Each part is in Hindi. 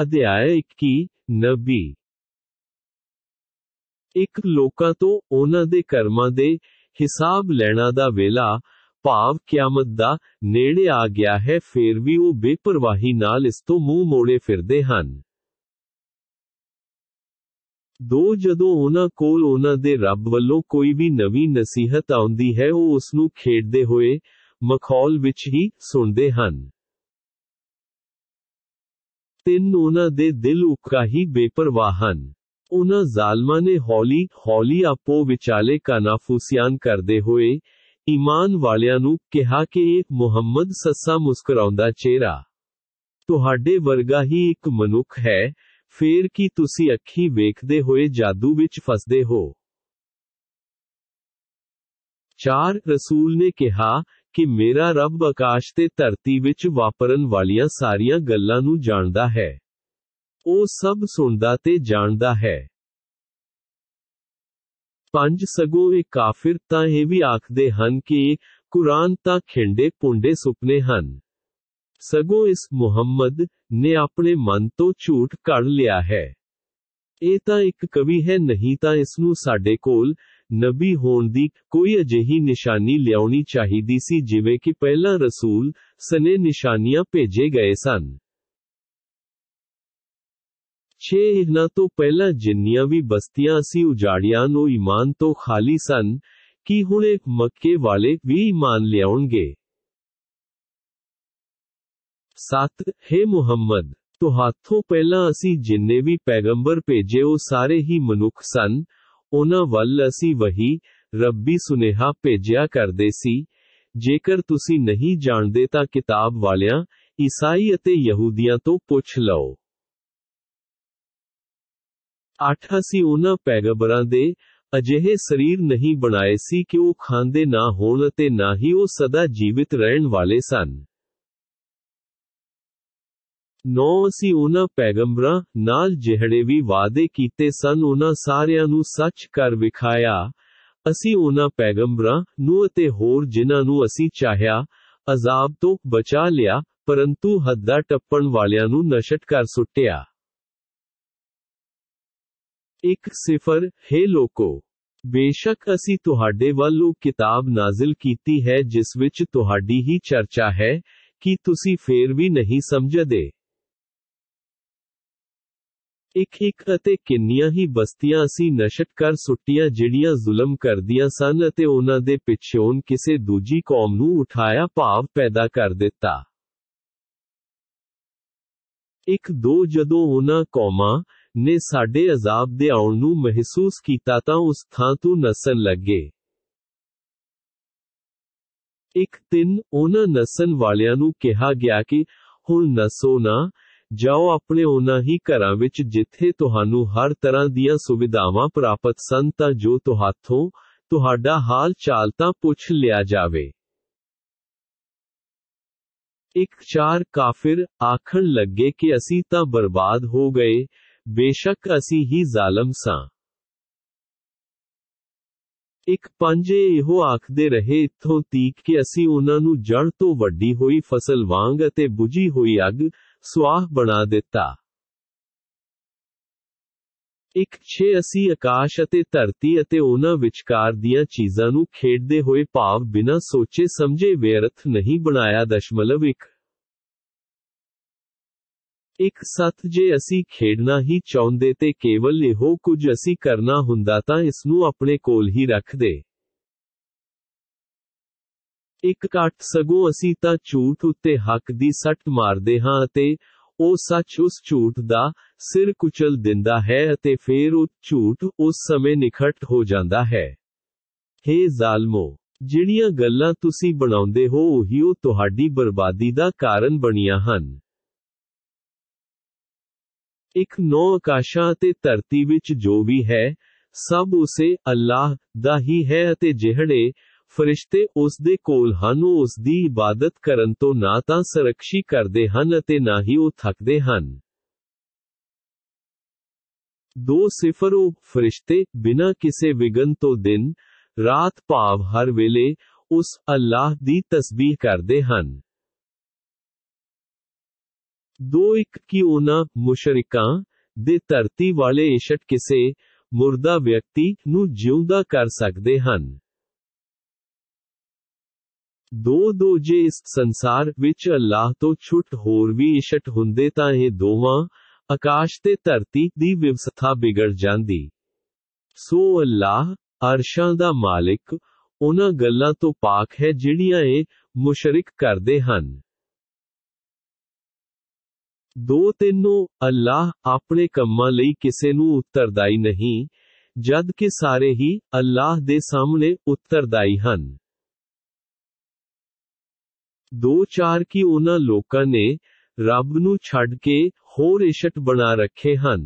ਅਧਿਆਇ 21 ਨਬੀ ਇੱਕ ਲੋਕਾਂ ਤੋਂ ਉਹਨਾਂ ਦੇ ਕਰਮਾਂ ਦੇ ਹਿਸਾਬ ਲੈਣਾ ਦਾ ਵੇਲਾ ਭਾਵ ਕਿਆਮਤ ਦਾ ਨੇੜੇ ਆ ਗਿਆ ਹੈ ਫੇਰ ਵੀ ਉਹ ਬੇਪਰਵਾਹੀ ਨਾਲ ਇਸ ਤੋਂ ਮੂੰਹ ਮੋੜੇ ਫਿਰਦੇ ਹਨ ਦੋ ਜਦੋਂ ਉਹਨਾਂ ਕੋਲ ਉਹਨਾਂ ਦੇ ਰੱਬ ਵੱਲੋਂ ਕੋਈ ਵੀ ਨਵੀਂ ਨਸੀਹਤ ਆਉਂਦੀ ਹੈ ਉਹ ਉਸ ਨੂੰ ਖੇਡਦੇ ਹੋਏ ਮਖੌਲ ਵਿੱਚ ਹੀ ਸੁਣਦੇ ਹਨ ਤਿੰਨ ਉਹਨਾਂ ਦੇ ਦਿਲ ਉਕਾਹੀ ਬੇਪਰਵਾਹਨ ਉਹਨਾਂ ਜ਼ਾਲਮਾਂ ਨੇ ਹੌਲੀ ਹੌਲੀ ਆਪੋ ਵਿਚਾਲੇ ਕਾਨਾਫੂਸਿਆਨ ਕਰਦੇ ਹੋਏ ਈਮਾਨ ਵਾਲਿਆਂ ਨੂੰ ਕਿਹਾ ਕਿ ਇਹ ਮੁਹੰਮਦ ਸੱਸਾ ਮੁਸਕਰਾਉਂਦਾ ਚਿਹਰਾ ਤੁਹਾਡੇ ਵਰਗਾ ਹੀ ਇੱਕ ਮਨੁੱਖ ਹੈ ਫੇਰ ਕੀ ਤੁਸੀਂ ਅੱਖੀ ਵੇਖਦੇ ਹੋਏ ਜਾਦੂ ਵਿੱਚ ਫਸਦੇ ਹੋ 4 ਰਸੂਲ ਨੇ ਕਿਹਾ कि मेरा रब आकाश ते धरती विच वापरन वालियां सारियां गल्लां नु जानदा है ओ सब सुनदा ते जानदा है पंज सगो ए काफिर ता ए भी आखदे हन कि कुरान ता खेंडे पुंडे सुपने हन सगो इस मुहम्मद ने अपने मन तो झूठ कड़ लिया है ए ता एक कवि है नहीं ता इसनु साडे कोल ਨਬੀ ਹੋਣ ਦੀ ਕੋਈ ਅਜਿਹੀ ਨਿਸ਼ਾਨੀ ਲਿਆਉਣੀ ਚਾਹੀਦੀ ਸੀ ਜਿਵੇਂ ਕਿ ਪਹਿਲਾ ਰਸੂਲ ਸਨੇ ਨਿਸ਼ਾਨੀਆਂ ਭੇਜੇ ਗਏ ਸਨ 6 ਇਹਨਾਂ ਤੋਂ ਪਹਿਲਾਂ ਜਿੰਨੀਆਂ ਵੀ ਬਸਤੀਆਂ ਸੀ ਉਜਾੜੀਆਂ ਨੂੰ ਈਮਾਨ ਤੋਂ ਖਾਲੀ ਸਨ ਕਿ ਹੁਣ ਇੱਕ ਮੱਕੇ ਵਾਲੇ ਵੀ ਈਮਾਨ ਲਿਆਉਣਗੇ 7 ਹੈ ਮੁਹੰਮਦ तो हाथों पहला असी जिन्ने भी पैगंबर भेजे वो सारे ही मनुख सन ਉਹਨਾਂ ਵੱਲ ਅਸੀਂ ਵਹੀ ਰੱਬੀ ਸੁਨੇਹਾ ਭੇਜਿਆ ਕਰਦੇ ਸੀ ਜੇਕਰ ਤੁਸੀਂ ਨਹੀਂ ਜਾਣਦੇ ਤਾਂ ਕਿਤਾਬ ਵਾਲਿਆਂ ਈਸਾਈ ਅਤੇ ਯਹੂਦੀਆਂ ਤੋਂ ਪੁੱਛ ਲਓ 8 ਅਸੀਂ ਉਹਨਾਂ ਪੈਗੰਬਰਾਂ ਦੇ ਅਜਿਹੇ ਸਰੀਰ ਨਹੀਂ ਬਣਾਏ ਸੀ ਕਿ ਉਹ ਖਾਂਦੇ ਨਾ ਹੋਣ ਅਤੇ ਨਾ ਹੀ ਉਹ ਸਦਾ ਜੀਵਿਤ ਰਹਿਣ ਵਾਲੇ ਸਨ 9 ਅਸੀਂ ਉਹਨਾਂ ਪੈਗੰਬਰਾਂ ਨਾਲ ਜਿਹੜੇ ਵੀ ਵਾਅਦੇ ਕੀਤੇ ਸਨ ਉਹਨਾਂ ਸਾਰਿਆਂ ਨੂੰ ਸੱਚ ਕਰ ਵਿਖਾਇਆ ਅਸੀਂ ਉਹਨਾਂ ਪੈਗੰਬਰਾਂ ਨੂੰ ਅਤੇ ਹੋਰ ਜਿਨ੍ਹਾਂ ਨੂੰ ਅਸੀਂ ਚਾਹਿਆ ਅਜ਼ਾਬ ਤੋਂ ਬਚਾ ਲਿਆ ਪਰੰਤੂ ਹੱਦਾਂ ਟੱਪਣ ਵਾਲਿਆਂ ਨੂੰ ਨਸ਼ਟ ਕਰ ਸੁੱਟਿਆ एक सिफर हे लोको बेशक ਅਸੀਂ ਤੁਹਾਡੇ ਵੱਲ ਉਹ ਕਿਤਾਬ ਨਾਜ਼ਿਲ ਕੀਤੀ ਹੈ ਜਿਸ ਵਿੱਚ ਤੁਹਾਡੀ ਹੀ ਚਰਚਾ ਹੈ ਕਿ ਤੁਸੀਂ ਫੇਰ ਵੀ ਨਹੀਂ ਸਮਝਦੇ ਇੱਕ-ਇੱਕ ਅਤੇ ਕਿੰਨੀਆਂ ਹੀ ਬਸਤੀਆਂ ਅਸੀਂ ਨਸ਼ਟ ਕਰ ਸੁੱਟੀਆਂ ਜਿਹੜੀਆਂ ਜ਼ੁਲਮ ਕਰਦੀਆਂ ਸਨ ਅਤੇ ਉਹਨਾਂ ਦੇ ਪਿੱਛੋਂ ਕਿਸੇ ਦੂਜੀ ਕੌਮ ਨੂੰ ਉਠਾਇਆ ਭਾਵ ਪੈਦਾ ਕਰ ਦਿੱਤਾ ਇੱਕ ਦੋ ਜਦੋਂ ਉਹਨਾਂ ਕੌਮਾਂ ਨੇ ਸਾਡੇ ਅਜ਼ਾਬ ਦੇ ਆਉਣ ਨੂੰ ਮਹਿਸੂਸ ਕੀਤਾ ਤਾਂ ਉਸ ਥਾਂ ਤੋਂ ਨਸਣ ਲੱਗੇ ਇੱਕ ਤਿੰਨ ਉਹਨਾਂ ਨਸਣ ਵਾਲਿਆਂ ਨੂੰ ਕਿਹਾ ਗਿਆ ਕਿ ਹੁਣ ਨਸੋ ਨਾ जाओ अपने उन्हें ही घर जिथे तहन हर तरह दुविधावान प्राप्त सन तो हाथों तहडा हाल चाल पुछ लिया जाए एक चार काफिर आखन लगे कि असी तो हो गए बेशक असी ही जालम स एक पंजे एहो आखते रहे इथो तीक के असी उन्हों जड़ तो वड्डी हुई फसल वांग बुझी हुई अग स्वाह बना दिता एक छे असी आकाश अते धरती विचकार दिया चीजा नु खेडदे भाव बिना सोचे समझे व्यर्थ नहीं बनाया दशमलव मतलब एक एक सत जे असी खेडना ही चाहते ते केवल यो कुछ असी करना हों ता अपने कोल ही रख दे ਇੱਕ ਕਾਟ ਸਗੋਂ ਅਸੀਂ ਤਾਂ ਝੂਠ ਉੱਤੇ ਹੱਕ ਦੀ ਸੱਟ ਮਾਰਦੇ ਹਾਂ ਅਤੇ ਉਹ ਸੱਚ ਉਸ ਝੂਠ ਦਾ ਸਿਰ ਕੁਚਲ ਦਿੰਦਾ ਹੈ ਅਤੇ ਫਿਰ ਉਹ ਝੂਠ ਉਸ ਸਮੇਂ ਨਿਖਟ ਹੋ ਜਾਂਦਾ ਹੈ हे ਜ਼ਾਲਮੋ ਜਿਹੜੀਆਂ ਗੱਲਾਂ ਤੁਸੀਂ ਬਣਾਉਂਦੇ ਹੋ ਉਹੀ ਉਹ ਤੁਹਾਡੀ ਬਰਬਾਦੀ ਦਾ ਕਾਰਨ ਬਣੀਆਂ ਹਨ ਇੱਕ ਨੌ ਆਕਾਸ਼ਾਂ ਤੇ ਧਰਤੀ ਵਿੱਚ ਜੋ ਵੀ ਹੈ ਸਭ ਉਸੇ ਅੱਲਾਹ ਦਾ ਹੀ ਹੈ ਅਤੇ ਜਿਹੜੇ ਫਰਿਸ਼ਤੇ ਉਸ ਦੇ ਕੋਲ ਹਨ ਉਹ ਉਸ ਦੀ ਇਬਾਦਤ ਕਰਨ ਤੋਂ ਨਾ ਤਾਂ ਸਰਕਸ਼ੀ ਕਰਦੇ ਹਨ ਅਤੇ ਨਾ ਹੀ ਉਹ ਥੱਕਦੇ ਹਨ दो सिफर ओ फरिश्ते बिना किसे विघन तो दिन रात भाव हर वेले उस अल्लाह दी तस्बीह करते हैं दो एक कि ਉਹਨਾਂ ਮੁਸ਼ਰਿਕਾਂ ਦੇ ਧਰਤੀ ਵਾਲੇ ਇਸ਼ਟ ਕਿਸੇ ਮੁਰਦਾ ਵਿਅਕਤੀ ਨੂੰ ਜਿਉਂਦਾ ਕਰ ਸਕਦੇ ਹਨ ਦੋ ਦੋਜੇ ਇਸ ਸੰਸਾਰ ਵਿੱਚ ਅੱਲਾਹ ਤੋਂ ਛੁੱਟ ਹੋਰ ਵੀ ਇਸ਼ਟ ਹੁੰਦੇ ਤਾਂ ਇਹ ਦੋਵਾਂ ਆਕਾਸ਼ ਤੇ ਧਰਤੀ ਦੀ ਵਿਵਸਥਾ ਵਿਗੜ ਜਾਂਦੀ ਸੋ ਅੱਲਾਹ ਅਰਸ਼ਾਂ ਦਾ ਮਾਲਿਕ ਉਹਨਾਂ ਗੱਲਾਂ ਤੋਂ ਪਾਕ ਹੈ ਜਿਹੜੀਆਂ ਇਹ ਮੁਸ਼ਰਿਕ ਕਰਦੇ ਹਨ ਦੋ ਤਿੰਨੋਂ ਅੱਲਾਹ ਆਪਣੇ ਕੰਮਾਂ ਲਈ ਕਿਸੇ ਨੂੰ ਉੱਤਰਦਾਈ ਨਹੀਂ ਜਦ ਕਿ ਸਾਰੇ ਹੀ ਅੱਲਾਹ ਦੇ ਸਾਹਮਣੇ ਉੱਤਰਦਾਈ ਹਨ दो चार की उना लोका ने रब नु के होर इशट बना रखे हन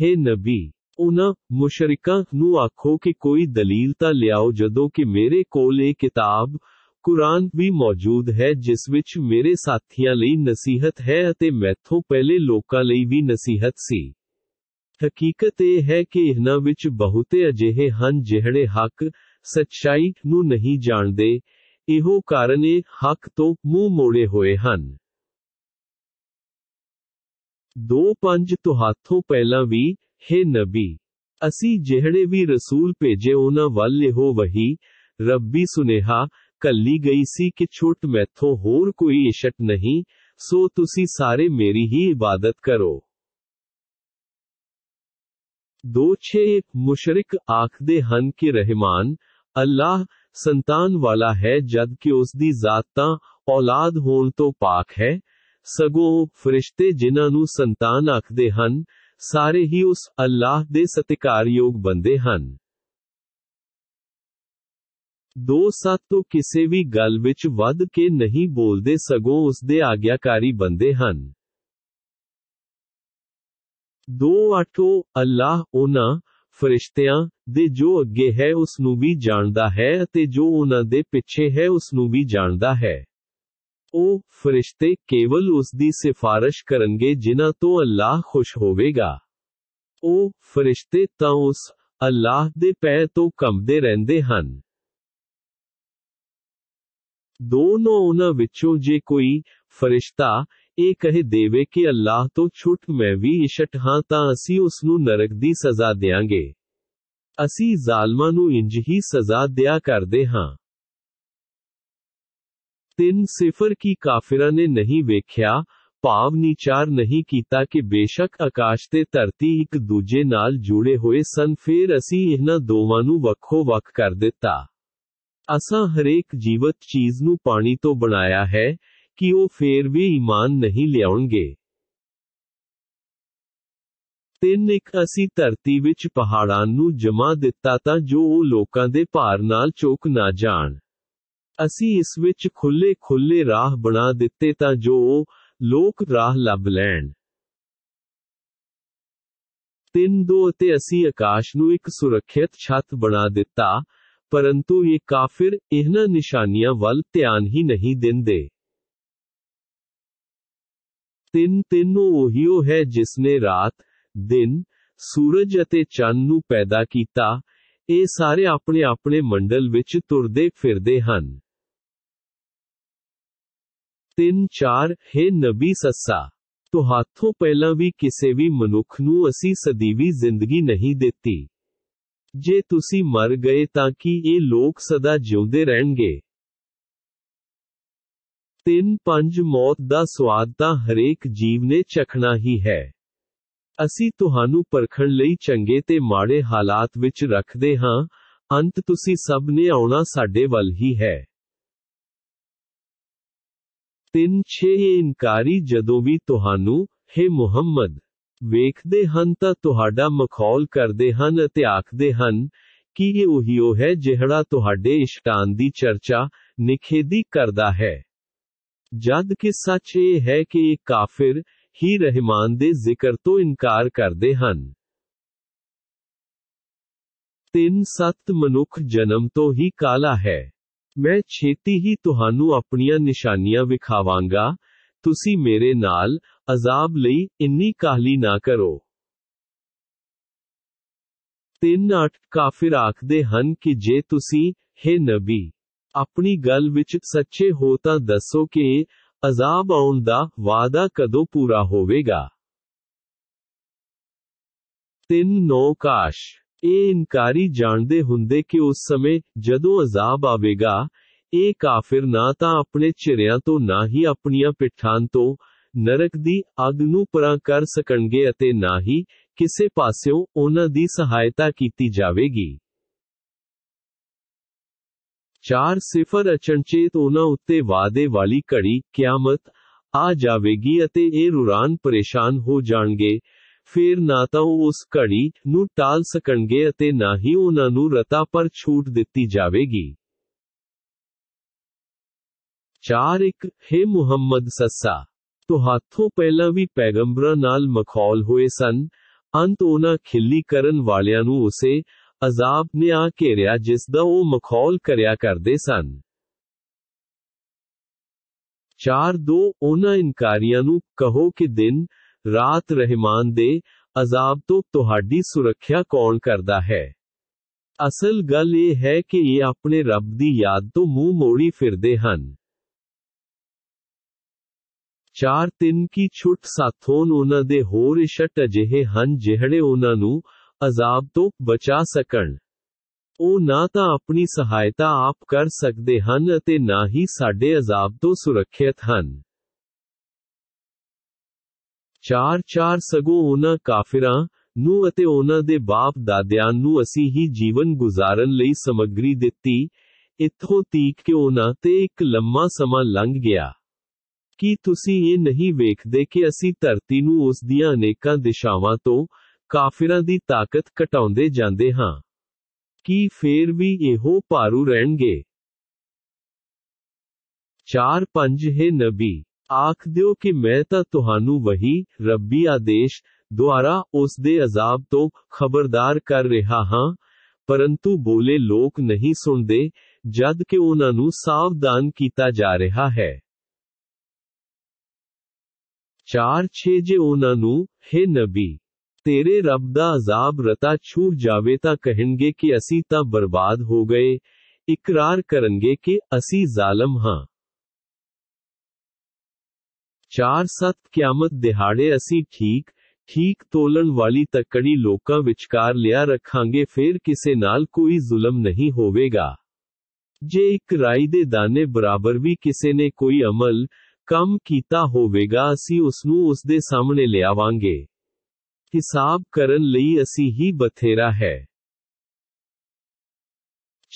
हे नबी उना मुशरिका नु आखो कोई दलील ता लियाओ जदो कि मेरे कोल किताब कुरान भी मौजूद है जिस विच मेरे साथियां ले नसीहत है अते मैथो पहले लोका ले भी नसीहत सी हकीकत यह है कि इहना विच बहुते अजेहे हन जेहड़े हक सच्चाई नु नहीं जानदे इहो कारणे हक तो मुंह मोड़े हुए हैं दो पंज तो हाथों पहला भी हे नबी असी जेहड़े भी रसूल भेजे ओना वल हो वही रब्बी सुनेहा कली गई सी कि छुट मैथो होर कोई इशट नहीं सो तुसी सारे मेरी ही इबादत करो दो छे एक मुशरक आखदे हन के रहमान अल्लाह संतान वाला है जद कि उसकी जात औलाद होन तो पाक है सगो फरिश्ते जिन्हों संतान आखते हैं सारे ही उस अल्लाह दे सतकार योग बनते हैं दो सत तो किसी भी गल विच वध के नहीं बोलते सगो उस दे आज्ञाकारी बनते हैं दो अठो अल्लाह उन्होंने ਫਰਿਸ਼ਤਿਆਂ ਦੇ ਜੋ ਅੱਗੇ ਹੈ ਉਸ ਨੂੰ ਵੀ ਜਾਣਦਾ ਹੈ ਅਤੇ ਜੋ ਉਹਨਾਂ ਦੇ ਪਿੱਛੇ ਹੈ ਉਸ ਨੂੰ ਵੀ ਜਾਣਦਾ ਹੈ ਉਹ ਫਰਿਸ਼ਤੇ ਕੇਵਲ ਉਸ ਦੀ ਸਿਫਾਰਿਸ਼ ਕਰਨਗੇ ਜਿਨ੍ਹਾਂ ਤੋਂ ਅੱਲਾਹ ਖੁਸ਼ ਹੋਵੇਗਾ ਉਹ ਫਰਿਸ਼ਤੇ ਤਾਂ ਉਸ ਅੱਲਾਹ ਦੇ ਪੈ ਤੋਂ ਕੰਬਦੇ ਰਹਿੰਦੇ ਹਨ ਦੋਨੋਂ ਉਹਨਾਂ ਵਿੱਚੋਂ ਜੇ ਕੋਈ ਫਰਿਸ਼ਤਾ ਇਹ ਕਹੇ ਦੇਵੇ ਕਿ ਅੱਲਾਹ ਤੋਂ ਛੁੱਟ ਮੈਂ ਵੀ ਇਸ਼ਟ ਹਾਂ ਤਾਂ ਅਸੀਂ ਉਸ ਨੂੰ ਨਰਕ ਦੀ ਸਜ਼ਾ ਦੇਾਂਗੇ ਅਸੀਂ ਜ਼ਾਲਮਾਂ ਨੂੰ ਇੰਜ ਹੀ ਸਜ਼ਾ ਦਿਆ ਕਰਦੇ ਹਾਂ तीन सिफर की काफिरा ने नहीं वेख्या भाव नीचार नहीं कीता कि बेशक आकाश ते धरती एक दूजे नाल जुड़े हुए सन फिर असी इन्हां दोवां ਨੂੰ ਵੱਖੋ ਵੱਖ ਕਰ ਦਿੱਤਾ ਅਸਾਂ ਹਰੇਕ ਜੀਵਤ ਚੀਜ਼ ਨੂੰ ਪਾਣੀ ਤੋਂ ਬਣਾਇਆ ਹੈ कि वो फिर भी ईमान नहीं लिया तीन एक असी धरती पहाड़ा जमा दिता ता जो ओ लोका दे पार नाल ना असी इस विच खुले खुले राह बना दिते ता जो ओ लोक राह लभ लैन तीन दो ते असी आकाश नु एक सुरक्षित छत बना दिता परंतु ये काफिर इन्हों निशानिया वाल ध्यान ही नहीं दें तीन तीन ओहियो है जिसने रात दिन सूरज अते चन्नू पैदा कीता ए सारे अपने अपने मंडल विच तुरदे फिरदे हन तीन चार हे नबी सस्सा तो हाथों पहला भी किसी भी मनुख नु असी सदीवी जिंदगी नहीं देती जे तुसी मर गए ताकि ये लोग सदा जिंदे रहेंगे तीन पंज मौत का स्वाद तो हरेक जीव ने चखना ही है असी तुहानू परखण लई चंगे ते माड़े हालात विच रखते हाँ अंत तुसी सब ने आना साढ़े वल ही है तीन छे इनकारी जदो भी तुहानू हे मुहम्मद वेखते हैं तो तुहाडा मखौल करते हैं आखते हैं कि ये उही है जेहड़ा तुहाडे इष्टान की चर्चा निखेधी करता है ਜਦ ਕਿੱਸਾ 'ਚ ਇਹ ਹੈ ਕਿ ਇਹ ਕਾਫਿਰ ਹੀ ਰਹਿਮਾਨ ਦੇ ਜ਼ਿਕਰ ਤੋਂ ਇਨਕਾਰ ਕਰਦੇ ਹਨ ਤਿੰਨ ਸੱਤ ਮਨੁੱਖ ਜਨਮ ਤੋਂ ਹੀ ਕਾਲਾ ਹੈ ਮੈਂ ਛੇਤੀ ਹੀ ਤੁਹਾਨੂੰ ਆਪਣੀਆਂ ਨਿਸ਼ਾਨੀਆਂ ਵਿਖਾਵਾਂਗਾ ਤੁਸੀਂ ਮੇਰੇ ਨਾਲ ਅਜ਼ਾਬ ਲਈ ਇੰਨੀ ਕਾਹਲੀ ਨਾ ਕਰੋ ਤਿੰਨ ਅੱਠ ਕਾਫਿਰ ਆਖਦੇ ਹਨ ਕਿ ਜੇ ਤੁਸੀਂ हे ਨਬੀ अपनी गल विच सच्चे हो ता दसो के अजाब आउंदा वादा कदो पूरा होवेगा तिन नौ काश ए इनकारी जानदे हुंदे के उस समय जदों अजाब आवेगा ए काफिर ना तो अपने चिरियां तो ना ही अपन पिठां तो नरक दी अग नू कर सकणगे ना ही किसे पास्यों उन्हां दी सहायता कीती जावेगी चार सिफर अचनचेत होना उत्ते वादे वाली कड़ी क्यामत आ जावेगी ਅਤੇ ਇਹ ਰੁਰਾਨ ਪਰੇਸ਼ਾਨ ਹੋ ਜਾਣਗੇ ਫਿਰ ਨਾ ਤਾਂ ਉਹ ਉਸ ਕੜੀ ਨੂੰ ਟਾਲ ਸਕਣਗੇ ਅਤੇ ਨਾ ਹੀ ਉਹਨਾਂ ਨੂੰ ਰਤਾ ਪਰ ਛੂਟ ਦਿੱਤੀ ਜਾਵੇਗੀ चार एक हे ਮੁਹੰਮਦ ਸੱਸਾ ਤੁਹਾਥੋਂ ਪਹਿਲਾਂ ਵੀ ਪੈਗੰਬਰਾਂ ਨਾਲ ਮਖੌਲ ਹੋਏ ਸਨ ਅੰਤ ਉਹਨਾਂ ਖਿੱਲੀ ਕਰਨ ਵਾਲਿਆਂ ਨੂੰ ਉਸੇ ਅਜ਼ਾਬ ਨੇ ਆ ਘੇਰਿਆ ਜਿਸ ਦਾ ਉਹ ਮਖੌਲ ਕਰਿਆ ਕਰਦੇ ਸਨ 4:2 ਉਹਨਾਂ ਇਨਕਾਰੀਆਂ ਨੂੰ ਕਹੋ ਕਿ ਦਿਨ ਰਾਤ ਰਹਿਮਾਨ ਦੇ ਅਜ਼ਾਬ ਤੋਂ ਤੁਹਾਡੀ ਸੁਰੱਖਿਆ ਕੌਣ ਕਰਦਾ ਹੈ ਅਸਲ ਗੱਲ ਇਹ ਹੈ ਕਿ ਇਹ ਆਪਣੇ ਰੱਬ ਦੀ ਯਾਦ ਤੋਂ ਮੂੰਹ ਮੋੜੀ ਫਿਰਦੇ ਹਨ 4:3 ਕੀ ਛੁੱਟ ਸਾਥੋਂ ਉਹਨਾਂ ਦੇ ਹੋਰ ਇਸ਼ਟ ਅਜਿਹੇ ਹਨ ਜਿਹੜੇ ਉਹਨਾਂ ਨੂੰ अजाब तो बचा सकन ओ ना ता अपनी सहायता आप कर सकते हैं ना ही साडे अजाब तो सुरक्षित हैं चार चार सगो ओना काफिरा नू अते ओना दे बाप दाद्यान नू असी ही जीवन गुजारन लई समग्री दित्ती इत्थो तीक के ओना ते एक लम्मा समा लंग गया की तुसी ये नहीं वेख दे के असी तरती नू उस दिया अनेका दिशावा तो काफिर की ताकत घटाते जाते हाँ कि फिर भी एहो पारू रह चार पंज हे नबी आख दौ कि मैं तो तहानू वही रबी आदेश द्वारा उसके अजाब तो खबरदार कर रहा हाँ परंतु बोले लोग नहीं सुनते जद के उन्होंने सावधान किया जा रहा है चार छे जे उन्होंने हे नबी तेरे रबदा अजाब रता छू जावे ता कहेंगे कि असी ता बर्बाद हो गए इकरार करेंगे कि असी जालम हां चार सत क्यामत दिहाड़े असी ठीक ठीक तोलन वाली तकड़ी लोग विचकार लिया रखांगे फिर किसी न कोई जुलम नहीं होगा जे एक राई दे दाने बराबर भी किसी ने कोई अमल कम कीता होगा असी उसनु उस दे सामने ले हिसाब करन ली असी ही बथेरा है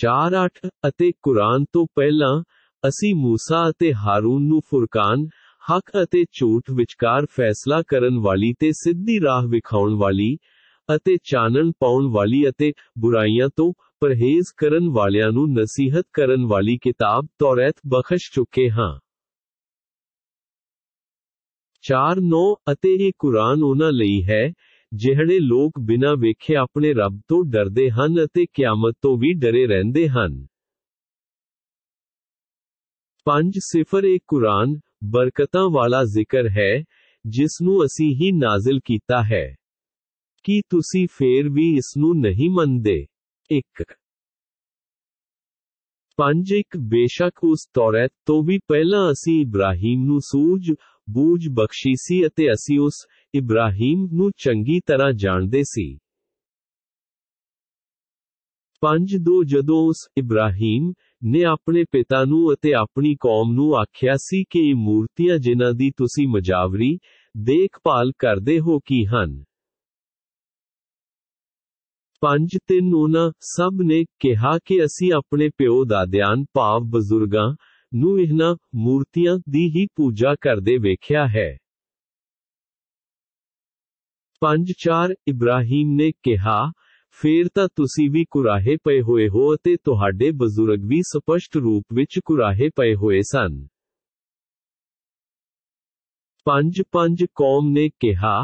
चार अठ अते कुरान तो पहला असी मूसा अते हारून नु फुरकान हक अते चोट विचकार फैसला करन वाली ते सिद्धी राह विखाउन वाली अते चानन पाउन वाली अते बुराइयां तो परहेज करन वालियां नु नसीहत करन वाली किताब तौरात बख्श चुके हां चार नौ अते ही कुरान उना लई है जेहड़े लोग बिना वेखे अपने रब तो डरदे हन अते कयामत तो भी डरे रहंदे हन पांच सिफर एक कुरान बरकतां वाला जिक्र है जिसनु असी ही नाजिल कीता है कि तुसी फेर भी इसनु नहीं मनदे एक पंज एक बेशक उस तौरे तो भी पहला असी इब्राहिम नु सूझ ਬੂਝ ਬਖਸ਼ੀ ਸੀ ਅਤੇ ਅਸੀਂ ਉਸ ਇਬਰਾਹੀਮ ਨੂੰ ਚੰਗੀ ਤਰ੍ਹਾਂ ਜਾਣਦੇ ਸੀ 5:2 ਜਦੋਂ ਉਸ ਇਬਰਾਹੀਮ ਨੇ ਆਪਣੇ ਪਿਤਾ ਨੂੰ ਅਤੇ ਆਪਣੀ ਕੌਮ ਨੂੰ ਆਖਿਆ ਸੀ ਕਿ ਇਹ ਮੂਰਤੀਆਂ ਜਿਨ੍ਹਾਂ ਦੀ ਤੁਸੀਂ ਮਜਾਵਰੀ ਦੇਖਭਾਲ ਕਰਦੇ ਹੋ ਕੀ ਹਨ 5:3 ਉਹਨਾਂ ਸਭ ਨੇ ਕਿਹਾ ਕਿ ਅਸੀਂ ਆਪਣੇ ਪਿਓ ਦਾਦਿਆਂ ਭਾਵ ਬਜ਼ੁਰਗਾਂ ਨੂੰ ਇਹਨਾਂ ਮੂਰਤੀਆਂ ਦੀ ਹੀ ਪੂਜਾ ਕਰਦੇ ਵੇਖਿਆ ਹੈ 5-4 ਇਬਰਾਹੀਮ ਨੇ ਕਿਹਾ ਫੇਰ ਤਾਂ ਤੁਸੀਂ ਵੀ ਕੁਰਾਹੇ ਪਏ ਹੋਏ ਹੋ ਅਤੇ ਤੁਹਾਡੇ ਬਜ਼ੁਰਗ ਵੀ ਸਪਸ਼ਟ ਰੂਪ ਵਿੱਚ ਕੁਰਾਹੇ ਪਏ ਹੋਏ ਸਨ 5-5 ਕੌਮ ਨੇ ਕਿਹਾ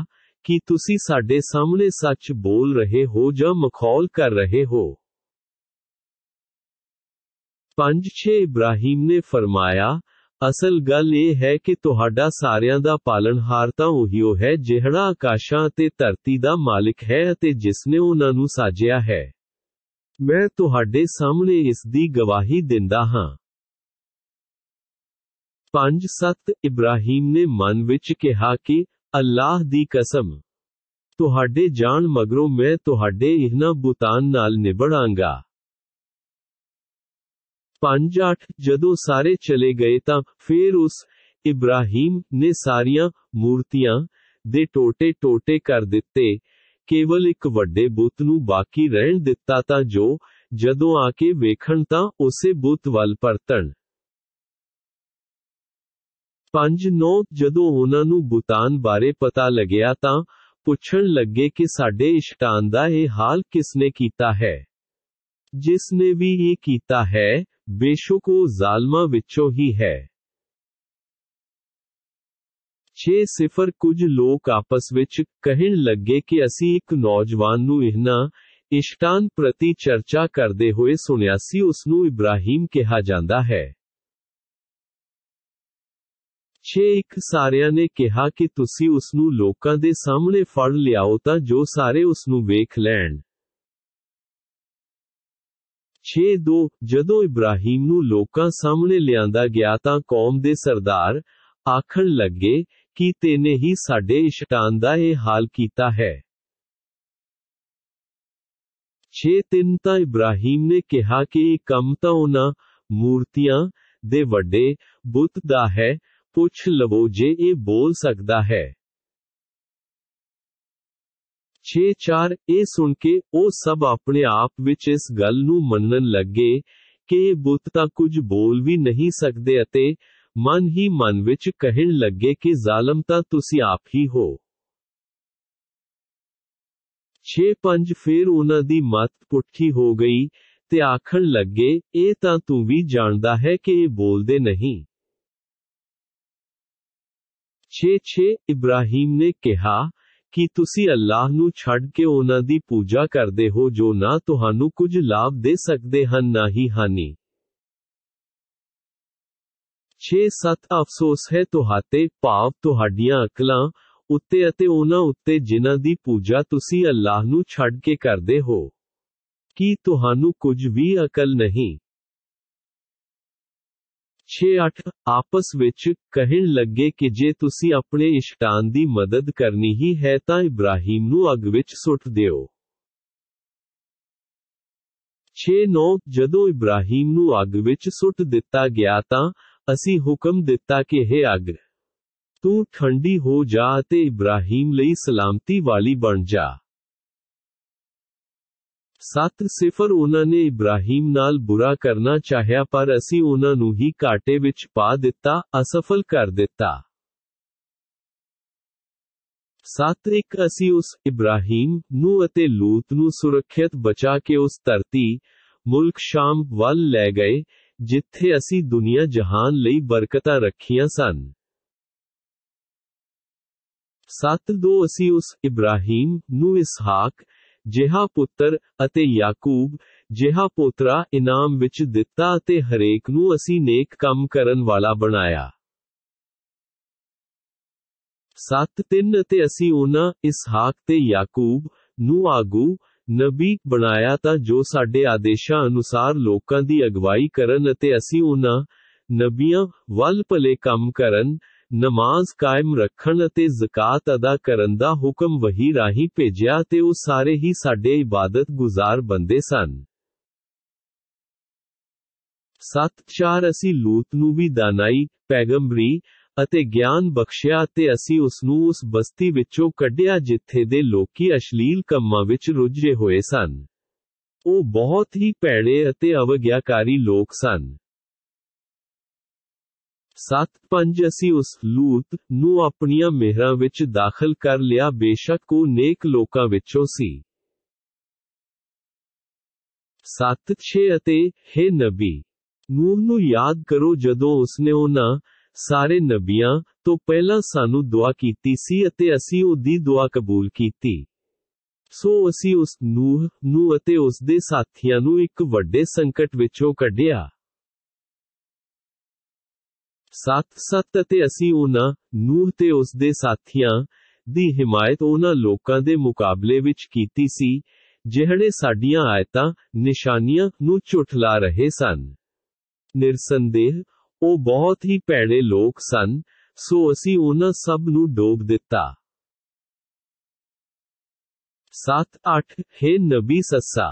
ਕਿ ਤੁਸੀਂ ਸਾਡੇ ਸਾਹਮਣੇ ਸੱਚ ਬੋਲ ਰਹੇ ਹੋ ਜਾਂ ਮਖੌਲ ਕਰ ਰਹੇ ਹੋ पंज छे इब्राहिम ने फरमाया असल गल ए है कि तोहाडा सारिया दा पालन हार ता ओहियो है जेहड़ा आकाशा ते धरती दा मालिक है ते जिसने ओना नु साजिया है मैं तोहाडे सामने इस दी गवाही दिंदा हां पंज सत इब्राहिम ने मन विच कहा कि अल्लाह दी कसम तोहाडे जान मगरों मैं तोहाडे इहना बुतान नाल निबड़ांगा पांच आठ जदो सारे चले गए ता फिर उस इब्राहिम ने सारिया मूर्तिया दे टोटे टोटे कर दिते केवल एक वड्डे बुत बाकी रहन दिता ता जो जदो आके वेखण ता उसे बुत वल परतन पांच नौ जदो उना नु बुतान बारे पता लग्या ता पुछण लगे कि साडे इष्टान का यह हाल किसने कीता है जिसने भी ये कीता है बेशक ओ जालमा विचो ही है छे सिफर कुछ लोग आपस विच कहन लगे कि असी एक नौजवान नु इष्टान प्रति चर्चा करते हुए सुनिया सी इब्राहिम कहा जांदा है छे एक सारिया ने कहा कि तुसी उस दे सामने फड़ लियाओ ता जो सारे उस वेख लैंड 6-2 ਜਦੋਂ ਇਬਰਾਹੀਮ ਨੂੰ ਲੋਕਾਂ ਸਾਹਮਣੇ ਲਿਆਂਦਾ ਗਿਆ ਤਾਂ ਕੌਮ ਦੇ ਸਰਦਾਰ ਆਖਣ ਲੱਗੇ ਕਿ ਤੈਨੇ ਹੀ ਸਾਡੇ ਇਸ਼ਟਾਨ ਦਾ ਇਹ ਹਾਲ ਕੀਤਾ ਹੈ 6-3 ਤਾਂ ਇਬਰਾਹੀਮ ਨੇ ਕਿਹਾ ਕਿ ਇਹ ਕੰਮ ਤਾਂ ਉਹਨਾਂ ਮੂਰਤੀਆਂ ਦੇ ਵੱਡੇ ਬੁੱਤ ਦਾ ਹੈ ਪੁੱਛ ਲਵੋ ਜੇ ਇਹ ਬੋਲ ਸਕਦਾ ਹੈ छे चार ए सुन के ओ सब अपने आप विच इस गल नू मनन लगे के बुत ता कुछ बोल भी नहीं सकदे अते मन ही मन विच कहन लगे के जालम ता तुसी आप ही हो छे पंज फिर उना दी मत पुट्ठी हो गई ते आखन लगे ए ता तू भी जानदा है के ए बोलदे नहीं छे छे इब्राहिम ने कहा कि तुसी अल्लाह नू छड़ के ओना दी पूजा करदे हो जो ना तुहानू कुछ लाभ दे सकदे हन ना ही हानि छे सत अफसोस है तुहाते भाव तुहाडियां अकलां उत्ते अते ओना उत्ते जिन्हां दी पूजा तुसी अल्लाह नू छड़ के करदे हो कि तुहानू कुछ भी अकल नहीं छे अठ आपस विच कहन लगे कि जे तुसी अपने इष्टान दी मदद करनी ही है ता इब्राहिम नु अग विच सुट देओ 6 जदों इब्राहिम नु अग विच सुट दिता गया ता असी हुक्म दित्ता के हे अग तू ठंडी हो जा ते इब्राहिम लई सलामती वाली बन जा सत सिफर उन्होंने इब्राहिम नाल बुरा करना चाहिया पर असी उन्होंने ही काटे विच पा दिता असफल कर दिता सत एक असी उस इब्राहिम नू अते लूत नू सुरक्षित बचा के उस धरती मुल्क शाम वाल लै गए जिथे असी दुनिया जहान लई बरकत रखिया सन सत दो असी उस इब्राहिम नू इसहाक ਜਿਹਾ ਪੁੱਤਰ ਅਤੇ ਯਾਕੂਬ ਜਿਹਾ ਪੋਤਰਾ ਇਨਾਮ ਵਿੱਚ ਦਿੱਤਾ ਅਤੇ ਹਰੇਕ ਨੂੰ ਅਸੀਂ ਨੇਕ ਕੰਮ ਕਰਨ ਵਾਲਾ ਬਣਾਇਆ 7:3 ਅਤੇ ਅਸੀਂ ਉਹਨਾਂ ਇਸਹਾਕ ਤੇ ਯਾਕੂਬ ਨੂੰ ਆਗੂ ਨਬੀ ਬਣਾਇਆ ਤਾਂ ਜੋ ਸਾਡੇ ਆਦੇਸ਼ਾਂ ਅਨੁਸਾਰ ਲੋਕਾਂ ਦੀ ਅਗਵਾਈ ਕਰਨ ਅਤੇ ਅਸੀਂ ਉਹਨਾਂ ਨਬੀਆਂ ਵੱਲ ਭਲੇ ਕੰਮ ਕਰਨ ਨਮਾਜ਼ ਕਾਇਮ ਰੱਖਣ ਅਤੇ ਜ਼ਕਾਤ ਅਦਾ ਕਰਨ ਦਾ ਹੁਕਮ ਵਹੀ ਰਾਹੀਂ ਭੇਜਿਆ ਤੇ ਉਹ ਸਾਰੇ ਹੀ ਸਾਡੇ ਇਬਾਦਤ ਗੁਜ਼ਾਰ ਬੰਦੇ ਸਨ 7-4 ਅਸੀਂ ਲੂਤ ਨੂੰ ਵੀ ਦਾਨਾਈ ਪੈਗੰਬਰੀ ਅਤੇ ਗਿਆਨ ਬਖਸ਼ਿਆ ਤੇ ਅਸੀਂ ਉਸ ਨੂੰ ਉਸ ਬਸਤੀ ਵਿੱਚੋਂ ਕੱਢਿਆ ਜਿੱਥੇ ਦੇ ਲੋਕੀ ਅਸ਼ਲੀਲ ਕੰਮਾਂ ਵਿੱਚ ਰੁੱਝੇ ਹੋਏ ਸਨ ਉਹ ਬਹੁਤ ਹੀ ਭੈੜੇ ਅਤੇ ਅਵਗਿਆਕਾਰੀ ਲੋਕ ਸਨ सात पंज असी उस लूत नू अपनिया कर लिया बेशक को नेक लोका सात छे अते हे नबी नूह नू याद करो जदो उसने ओना सारे नबिया तो पहला सानू दुआ कीती सी अते असी ओदी दुआ कबूल कीती सो असी उस नूह नू अते उस दे साथियां नू एक वड्डे संकट विचो कढ़िया 7 7 ਅਤੇ ਅਸੀਂ ਉਹਨਾਂ ਨੂਹ ਤੇ ਉਸ ਦੇ ਸਾਥੀਆਂ ਦੀ ਹਮਾਇਤ ਉਹਨਾਂ ਲੋਕਾਂ ਦੇ ਮੁਕਾਬਲੇ ਵਿੱਚ ਕੀਤੀ ਸੀ ਜਿਹੜੇ ਸਾਡੀਆਂ ਆਇਤਾਂ ਨਿਸ਼ਾਨੀਆਂ ਨੂੰ ਝੁਠਲਾ ਰਹੇ ਸਨ ਨਿਰਸੰਦੇਹ ਉਹ ਬਹੁਤ ਹੀ ਭੈੜੇ ਲੋਕ ਸਨ ਸੋ ਅਸੀਂ ਉਹਨਾਂ ਸਭ ਨੂੰ ਡੋਬ ਦਿੱਤਾ 7-8 ਹੈ ਨਬੀ ਸੱਸਾ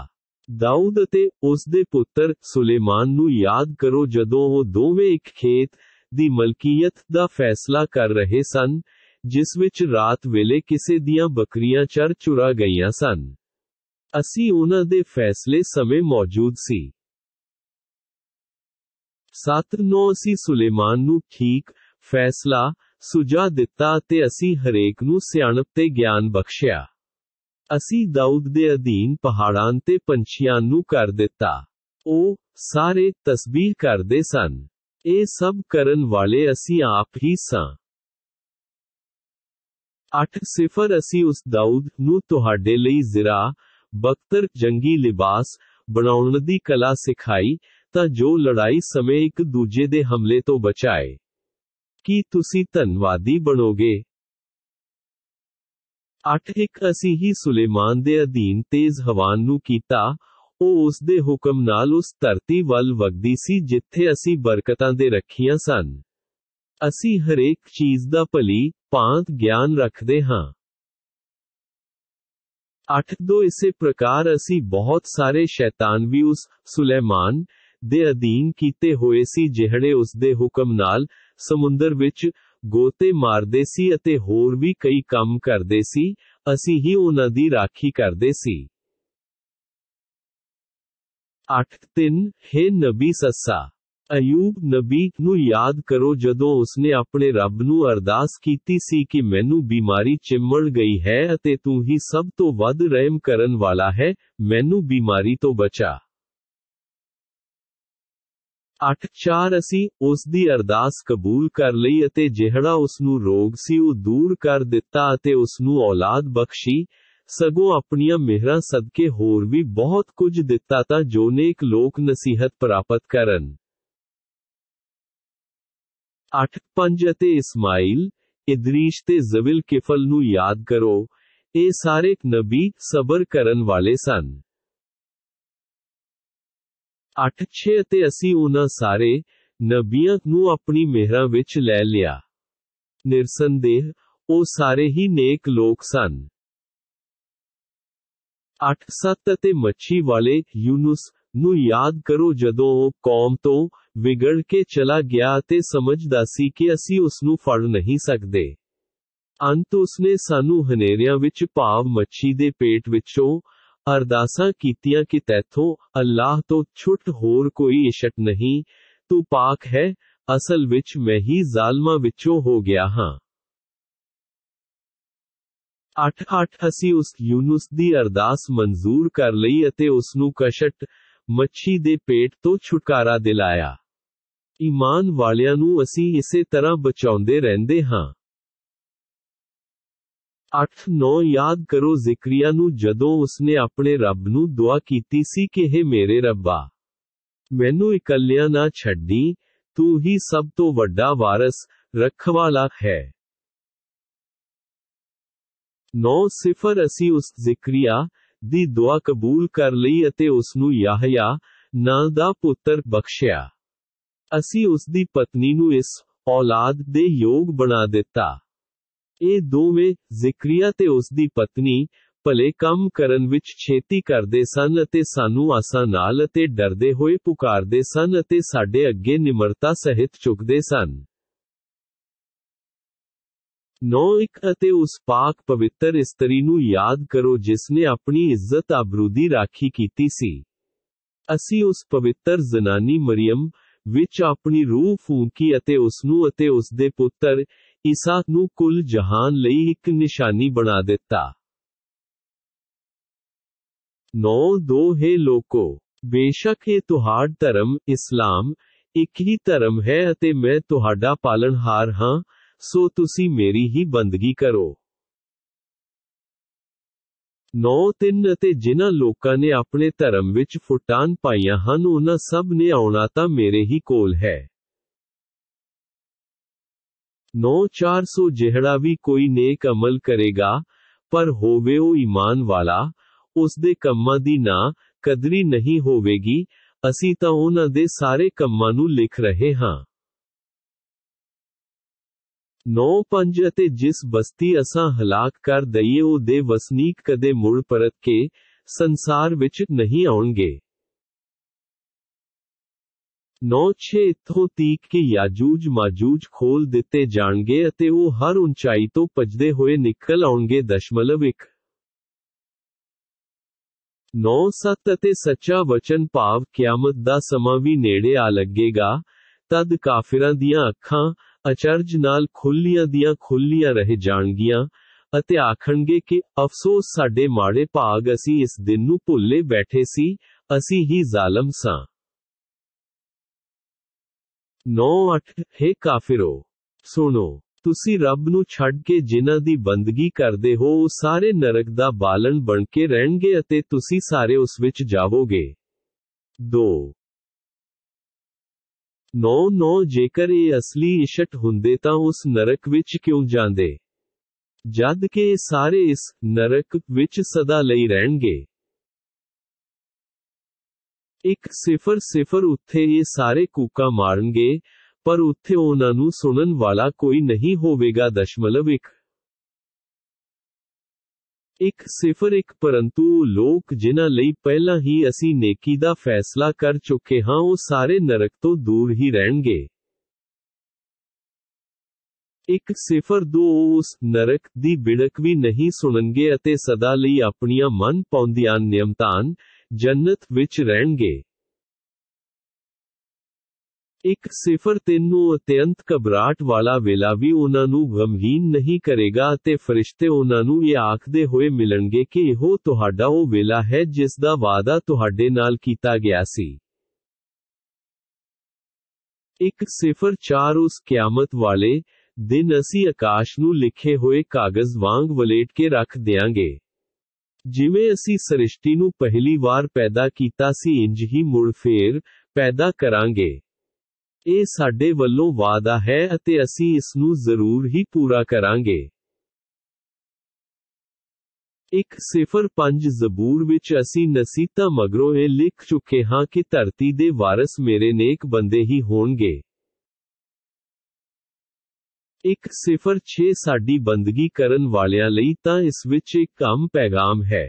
ਦਾਊਦ ਅਤੇ ਉਸ ਦੇ ਪੁੱਤਰ ਸੁਲੇਮਾਨ ਨੂੰ ਯਾਦ ਕਰੋ ਜਦੋਂ ਉਹ ਦੋਵੇਂ ਇੱਕ ਖੇਤ ਦੀ ਮਲਕੀਅਤ ਦਾ ਫੈਸਲਾ ਕਰ ਰਹੇ ਸਨ ਜਿਸ ਵਿੱਚ ਰਾਤ ਵੇਲੇ ਕਿਸੇ ਦੀਆਂ ਬੱਕਰੀਆਂ ਚਰ ਚੁਰਾ ਗਈਆਂ ਸਨ ਅਸੀਂ ਉਹਨਾਂ ਦੇ ਫੈਸਲੇ ਸਮੇਂ ਮੌਜੂਦ ਸੀ 7-9 ਅਸੀਂ ਸੁਲੇਮਾਨ ਨੂੰ ਠੀਕ ਫੈਸਲਾ ਸੁਝਾ ਦਿੱਤਾ ਤੇ ਅਸੀਂ ਹਰੇਕ ਨੂੰ ਸਿਆਣਪ ਤੇ ਗਿਆਨ ਬਖਸ਼ਿਆ ਅਸੀਂ ਦਾਊਦ ਦੇ ਅਧੀਨ ਪਹਾੜਾਂ ਤੇ ਪੰਛੀਆਂ ਨੂੰ ਕਰ ਦਿੱਤਾ ਉਹ ਸਾਰੇ ਤਸਬੀਹ ਕਰਦੇ ਸਨ ए सब करन वाले असी आप ही स अठ सिफर असी उस दाऊद नू तुहाडे लई जिरा बख्तर जंगी लिबास बनाउण दी कला सिखाई ता जो लड़ाई समय एक दूजे दे हमले तो बचाए की तुसी धनवादी बनोगे अठ एक असी ही सुलेमान दे अधीन तेज हवान नू कीता ਉਹ ਉਸ ਦੇ ਹੁਕਮ ਨਾਲ ਉਸ ਧਰਤੀ ਵੱਲ ਵਗਦੀ ਸੀ ਜਿੱਥੇ ਅਸੀਂ ਬਰਕਤਾਂ ਦੇ ਰੱਖੀਆਂ ਸਨ ਅਸੀਂ ਹਰੇਕ ਚੀਜ਼ ਦਾ ਭਲੀ ਭਾਂਤ ਗਿਆਨ ਰੱਖਦੇ ਹਾਂ 8:2 ਇਸੇ ਪ੍ਰਕਾਰ ਅਸੀਂ ਬਹੁਤ ਸਾਰੇ ਸ਼ੈਤਾਨਵੀ ਉਸ ਸੁਲੈਮਾਨ ਦੇ ਅਧੀਨ ਕੀਤੇ ਹੋਏ ਸੀ ਜਿਹੜੇ ਉਸ ਦੇ ਹੁਕਮ ਨਾਲ ਸਮੁੰਦਰ ਵਿੱਚ ਗੋਤੇ ਮਾਰਦੇ ਸੀ ਅਤੇ ਹੋਰ ਵੀ ਕਈ ਕੰਮ ਕਰਦੇ ਸੀ ਅਸੀਂ ਹੀ ਉਹਨਾਂ ਦੀ ਰਾਖੀ ਕਰਦੇ ਸੀ अठ तीन हे नबी ससा अयूब नबी नु याद करो जदो उसने अपने रब नु अरदास कीती सी कि मेनू बीमारी चिमड़ गई है अते तू ही सब तो वध रहम करन वाला है मेनू बीमारी तो बचा अठ चार असी उस दी अरदास कबूल कर ली अते जेहड़ा उस रोग सी ओ दूर कर दिता अते उस औलाद बख्शी ਸਗੋਂ ਆਪਣੀਆਂ ਮਿਹਰਾਂ ਸਦਕੇ ਹੋਰ ਵੀ ਬਹੁਤ ਕੁਝ ਦਿੱਤਾ ਤਾਂ ਜੋ ਨੇਕ ਲੋਕ ਨਸੀਹਤ ਪ੍ਰਾਪਤ ਕਰਨ 8 5 ਅਤੇ ਇਸਮਾਈਲ ਇਦਰੀਸ਼ ਤੇ ਜ਼ਵਿਲ ਕਿਫਲ ਨੂੰ ਯਾਦ ਕਰੋ ਇਹ ਸਾਰੇ ਨਬੀ ਸਬਰ ਕਰਨ ਵਾਲੇ ਸਨ 8-6 ਅਤੇ ਅਸੀਂ ਉਹਨਾਂ ਸਾਰੇ ਨਬੀਆਂ ਨੂੰ ਆਪਣੀ ਮਿਹਰਾਂ ਵਿੱਚ ਲੈ ਲਿਆ ਨਿਰਸੰਦੇਹ ਉਹ ਸਾਰੇ ਹੀ ਨੇਕ ਲੋਕ ਸਨ अठ सत मच्छी वाले यूनुस नु याद करो जो कौम तो विगड़ के चला गया ते समझदा सी कि असि उसनु फड़ नहीं सकदे अंत उसने सानू हनेरिया विच भाव मछी दे पेट विचो अरदासा कीतिया कि तैथो अल्लाह तो छुट होर कोई इशट नहीं तू पाक है असल विच मैं ही जालमा विचो हो गया हां 8 8 ਅਸੀਂ ਉਸ ਯੂਨੁਸ ਦੀ ਅਰਦਾਸ ਮਨਜ਼ੂਰ ਕਰ ਲਈ ਅਤੇ ਉਸ ਨੂੰ ਕਸ਼ਟ ਮੱਛੀ ਦੇ ਪੇਟ ਤੋਂ ਛੁਟਕਾਰਾ ਦਿਲਾਇਆ ਈਮਾਨ ਵਾਲਿਆਂ ਨੂੰ ਅਸੀਂ ਇਸੇ ਤਰ੍ਹਾਂ ਬਚਾਉਂਦੇ ਰਹਿੰਦੇ ਹਾਂ 8-9 ਯਾਦ ਕਰੋ ਜ਼ਿਕਰੀਆ ਨੂੰ ਜਦੋਂ ਉਸਨੇ ਆਪਣੇ ਰੱਬ ਨੂੰ ਦੁਆ ਕੀਤੀ ਸੀ ਕਿ हे ਮੇਰੇ ਰੱਬਾ ਮੈਨੂੰ ਇਕੱਲਿਆਂ ਨਾ ਛੱਡੀ ਤੂੰ ਹੀ ਸਭ ਤੋਂ ਵੱਡਾ ਵਾਰਸ ਰੱਖਵਾਲਾ ਹੈ 9 ਸਿਫਰ ਅਸੀਂ ਉਸ ਜ਼ਿਕਰੀਆ ਦੀ ਦੁਆ ਕਬੂਲ ਕਰ ਲਈ ਅਤੇ ਉਸ ਨੂੰ ਯਾਹਯਾ ਨਾਂ ਦਾ ਪੁੱਤਰ ਬਖਸ਼ਿਆ ਅਸੀਂ ਉਸ ਦੀ ਪਤਨੀ ਨੂੰ ਇਸ ਔਲਾਦ ਦੇ ਯੋਗ ਬਣਾ ਦਿੱਤਾ ਇਹ ਦੋਵੇਂ ਜ਼ਿਕਰੀਆ ਤੇ ਉਸ ਦੀ ਪਤਨੀ ਭਲੇ ਕੰਮ ਕਰਨ ਵਿੱਚ ਛੇਤੀ ਕਰਦੇ ਸਨ ਅਤੇ ਸਾਨੂੰ ਆਸਾਂ ਨਾਲ ਅਤੇ ਡਰਦੇ ਹੋਏ ਪੁਕਾਰਦੇ ਸਨ ਅਤੇ ਸਾਡੇ ਅੱਗੇ ਨਿਮਰਤਾ ਸਹਿਤ ਝੁਕਦੇ ਸਨ नौ एक उस पाक पवित्र स्त्री नु करो जिसने अपनी इज्जत आबरूदी राखी कीती असी उस पवित्र जनानी मरियम विच अपनी रूह फूंकी अते उसनु पुत्र ईसा कुल जहान लई एक निशानी बना दिता नौ दो हे लोको बेशक हे तुहाड़ धर्म इस्लाम एक ही धर्म है मैं तुहाड़ा पालनहार हां सो तुसी मेरी ही बंदगी करो नौ तीन जिन्हों लोगों ने अपने धर्म फुटान पाई हैं उन्होंने सब ने आना तो मेरे ही कोल है नौ चार सौ जेहड़ा भी कोई नेक अमल करेगा पर होवे वो ईमान वाला उसके कमां की ना कदरी नहीं होवेगी असी तो उन्होंने सारे कमां लिख रहे हाँ नौ पंज ते जिस बस्ती असा हलाक कर दईए ओ दे वसनीक कदे मुड़ परत के संसार विच नहीं आउणगे नौ छे इथो तीक के याजूज माजूज खोल दिते जानगे अते ओ हर ऊंचाई तो पजदे हुए निकल आउणगे दशमलव एक नौ सत अते सच्चा वचन भाव क्यामत दा समा भी नेड़े आ लगेगा तद काफिरां दियां अखां ਅਚਰਜ ਨਾਲ ਖੁੱਲੀਆਂ ਦੀਆਂ ਖੁੱਲੀਆਂ ਰਹਿ ਜਾਣਗੀਆਂ ਅਤੇ ਆਖਣਗੇ ਕਿ ਅਫਸੋਸ ਸਾਡੇ ਮਾੜੇ ਭਾਗ ਅਸੀਂ ਇਸ ਦਿਨ ਨੂੰ ਭੁੱਲੇ ਬੈਠੇ ਸੀ ਅਸੀਂ ਹੀ ਜ਼ਾਲਮ ਸਾਂ 9:8 ਹੇ ਕਾਫਿਰੋ ਸੁਣੋ ਤੁਸੀਂ ਰੱਬ ਨੂੰ ਛੱਡ ਕੇ ਜਿਨ੍ਹਾਂ ਦੀ ਬੰਦਗੀ ਕਰਦੇ ਹੋ ਉਹ ਸਾਰੇ ਨਰਕ ਦਾ ਬਾਲਣ ਬਣ ਕੇ ਰਹਿਣਗੇ ਅਤੇ ਤੁਸੀਂ ਸਾਰੇ ਉਸ ਵਿੱਚ ਜਾਵੋਗੇ 2 नौ नौ जेकर ए असली इशट हुंदे ता उस नरक विच क्यों जांदे जद के सारे इस नरक विच सदा लई रहणगे एक सिफर सिफर उत्थे ये सारे कूका मारनगे पर उत्थे ओना नु वाला कोई नहीं होवेगा दशमलव एक एक सिफर एक परंतु लोग जिन्हों पहला ही असी नेकी का फैसला कर चुके हाँ वह सारे नरक तो दूर ही रहे एक सिफर दो उस नरक की बिड़क भी नहीं सुनगे सदा लिय अपन मन पादियां नियमतान जन्नत विच रहे एक सिफर तीन अत्यंत घबराहट वाला वेला भी उन्होंने गमहीन नहीं करेगा फरिश्ते उन्होंने ये आखते हुए मिलने के यो थोड़ा वह वेला है जिसका वादा तो नया गया सी। एक सिफर चार उस क्यामत वाले दिन असी आकाश न लिखे हुए कागज वाग वलेट के रख देंगे जिमें असी सृष्टि पहली बार पैदा किया इंज ही मुड़ फेर पैदा करा ए साडे वालों वादा है असी इसनू जरूर ही पूरा करांगे एक सिफर पंज जबूर असी नसीता मगरों ए लिख चुके हां कि धरती दे वारस मेरे नेक बंदे ही होंगे एक सिफर छे साडी बंदगी करन वालियां लई ता इस विच एक काम पैगाम है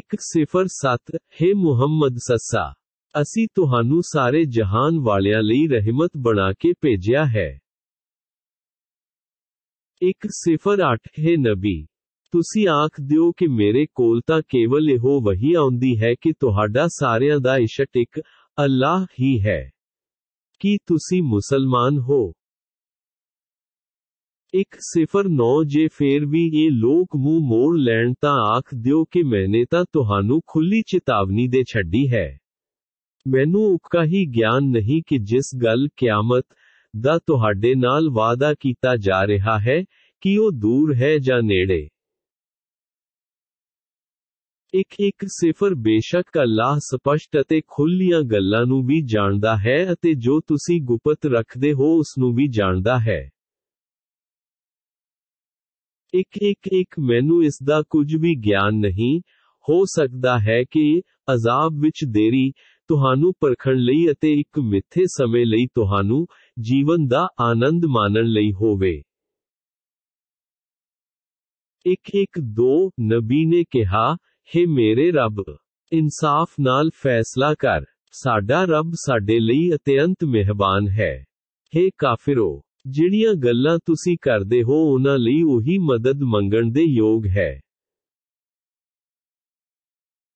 एक सिफर सत हे मुहम्मद सस्सा ਅਸੀਂ ਤੁਹਾਨੂੰ ਸਾਰੇ ਜਹਾਨ ਵਾਲਿਆਂ ਲਈ ਰਹਿਮਤ ਬਣਾ ਕੇ ਭੇਜਿਆ ਹੈ 108 ਹੈ ਨਬੀ ਤੁਸੀਂ ਆਖ ਦਿਓ ਕਿ ਮੇਰੇ ਕੋਲ ਤਾਂ ਕੇਵਲ ਇਹੋ ਵਹੀ ਆਉਂਦੀ ਹੈ ਕਿ ਤੁਹਾਡਾ ਸਾਰਿਆਂ ਦਾ ਇਸ਼ਟ ਇੱਕ ਅੱਲਾਹ ਹੀ ਹੈ ਕੀ ਤੁਸੀਂ ਮੁਸਲਮਾਨ ਹੋ 109 ਜੇ ਫੇਰ ਵੀ ਇਹ ਲੋਕ ਮੂੰਹ ਮੋੜ ਲੈਣ ਤਾਂ ਆਖ ਦਿਓ ਕਿ ਮੈਨੇ ਤਾਂ ਤੁਹਾਨੂੰ ਖੁੱਲੀ ਚੇਤਾਵਨੀ ਦੇ ਛੱਡੀ ਹੈ ਮੈਨੂੰ ਉਕਾ ਹੀ ਗਿਆਨ ਨਹੀਂ ਕਿ ਜਿਸ ਗੱਲ ਕਿਆਮਤ ਦਾ ਤੁਹਾਡੇ ਨਾਲ ਵਾਅਦਾ ਕੀਤਾ ਜਾ ਰਿਹਾ ਹੈ ਕਿ ਉਹ ਦੂਰ ਹੈ ਜਾਂ ਨੇੜੇ एक एक सिफर बेशक अल्लाह स्पष्ट ਅਤੇ ਖੁੱਲੀਆਂ ਗੱਲਾਂ ਨੂੰ ਵੀ ਜਾਣਦਾ ਹੈ ਅਤੇ ਜੋ ਤੁਸੀਂ ਗੁਪਤ ਰੱਖਦੇ ਹੋ ਉਸ ਨੂੰ ਵੀ ਜਾਣਦਾ ਹੈ ਇੱਕ ਇੱਕ ਇੱਕ ਮੈਨੂੰ ਇਸ ਦਾ ਕੁਝ ਵੀ ਗਿਆਨ ਨਹੀਂ ਹੋ ਸਕਦਾ ਹੈ ਕਿ ਅਜ਼ਾਬ ਵਿੱਚ ਦੇਰੀ ਤੁਹਾਨੂੰ ਪਰਖਣ ਲਈ ਅਤੇ ਇੱਕ ਮਿੱਥੇ ਸਮੇਂ ਲਈ ਤੁਹਾਨੂੰ ਜੀਵਨ ਦਾ ਆਨੰਦ ਮਾਣਨ ਲਈ ਹੋਵੇ 112 ਨਬੀ ਨੇ ਕਿਹਾ हे ਮੇਰੇ ਰੱਬ ਇਨਸਾਫ ਨਾਲ ਫੈਸਲਾ ਕਰ ਸਾਡਾ ਰੱਬ ਸਾਡੇ ਲਈ ਅਤਿਅੰਤ ਮਿਹਰਬਾਨ ਹੈ हे ਕਾਫਿਰੋ ਜਿਹੜੀਆਂ ਗੱਲਾਂ ਤੁਸੀਂ ਕਰਦੇ ਹੋ ਉਹਨਾਂ ਲਈ ਉਹੀ ਮਦਦ ਮੰਗਣ ਦੇ ਯੋਗ ਹੈ